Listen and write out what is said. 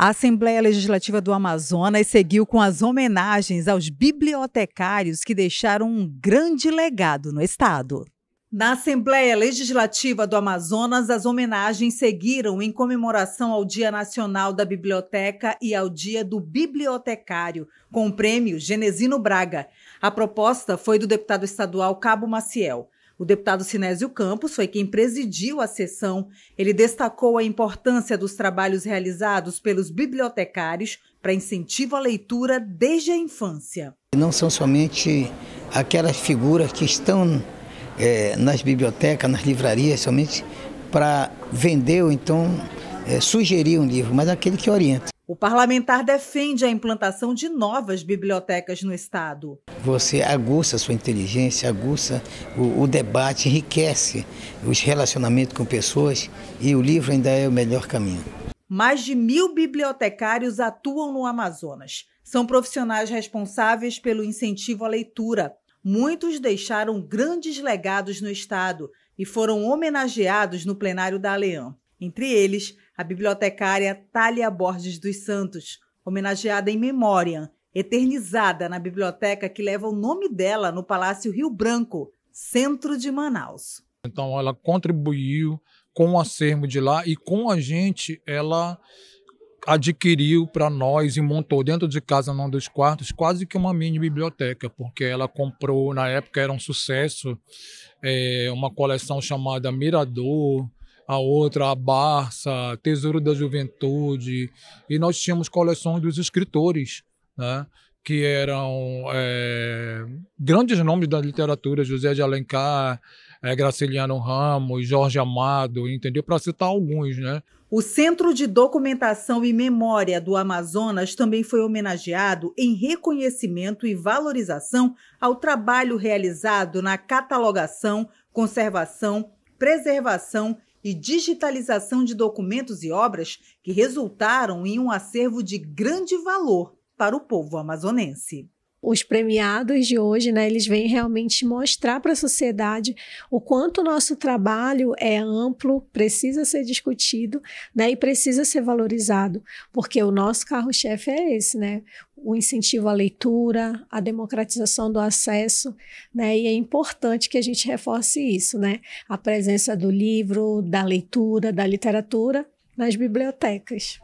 A Assembleia Legislativa do Amazonas seguiu com as homenagens aos bibliotecários que deixaram um grande legado no Estado. Na Assembleia Legislativa do Amazonas, as homenagens seguiram em comemoração ao Dia Nacional da Biblioteca e ao Dia do Bibliotecário, com o prêmio Genesino Braga. A proposta foi do deputado estadual Cabo Maciel. O deputado Sinésio Campos foi quem presidiu a sessão. Ele destacou a importância dos trabalhos realizados pelos bibliotecários para incentivo à leitura desde a infância. Não são somente aquelas figuras que estão é, nas bibliotecas, nas livrarias, somente para vender ou então é, sugerir um livro, mas aquele que orienta. O parlamentar defende a implantação de novas bibliotecas no Estado. Você aguça a sua inteligência, aguça o, o debate, enriquece os relacionamentos com pessoas e o livro ainda é o melhor caminho. Mais de mil bibliotecários atuam no Amazonas. São profissionais responsáveis pelo incentivo à leitura. Muitos deixaram grandes legados no Estado e foram homenageados no plenário da Aleã. Entre eles, a bibliotecária Tália Borges dos Santos, homenageada em memória, eternizada na biblioteca que leva o nome dela no Palácio Rio Branco, centro de Manaus. Então ela contribuiu com o acervo de lá e com a gente ela adquiriu para nós e montou dentro de casa, num dos quartos, quase que uma mini biblioteca, porque ela comprou, na época era um sucesso, é, uma coleção chamada Mirador, a outra, a Barça, Tesouro da Juventude, e nós tínhamos coleções dos escritores, né? que eram é, grandes nomes da literatura, José de Alencar, é, Graciliano Ramos, Jorge Amado, entendeu? Para citar alguns, né? O Centro de Documentação e Memória do Amazonas também foi homenageado em reconhecimento e valorização ao trabalho realizado na catalogação, conservação, preservação e digitalização de documentos e obras que resultaram em um acervo de grande valor para o povo amazonense os premiados de hoje, né, eles vêm realmente mostrar para a sociedade o quanto o nosso trabalho é amplo, precisa ser discutido, né, e precisa ser valorizado, porque o nosso carro-chefe é esse, né, o incentivo à leitura, a democratização do acesso, né? E é importante que a gente reforce isso, né? A presença do livro, da leitura, da literatura nas bibliotecas.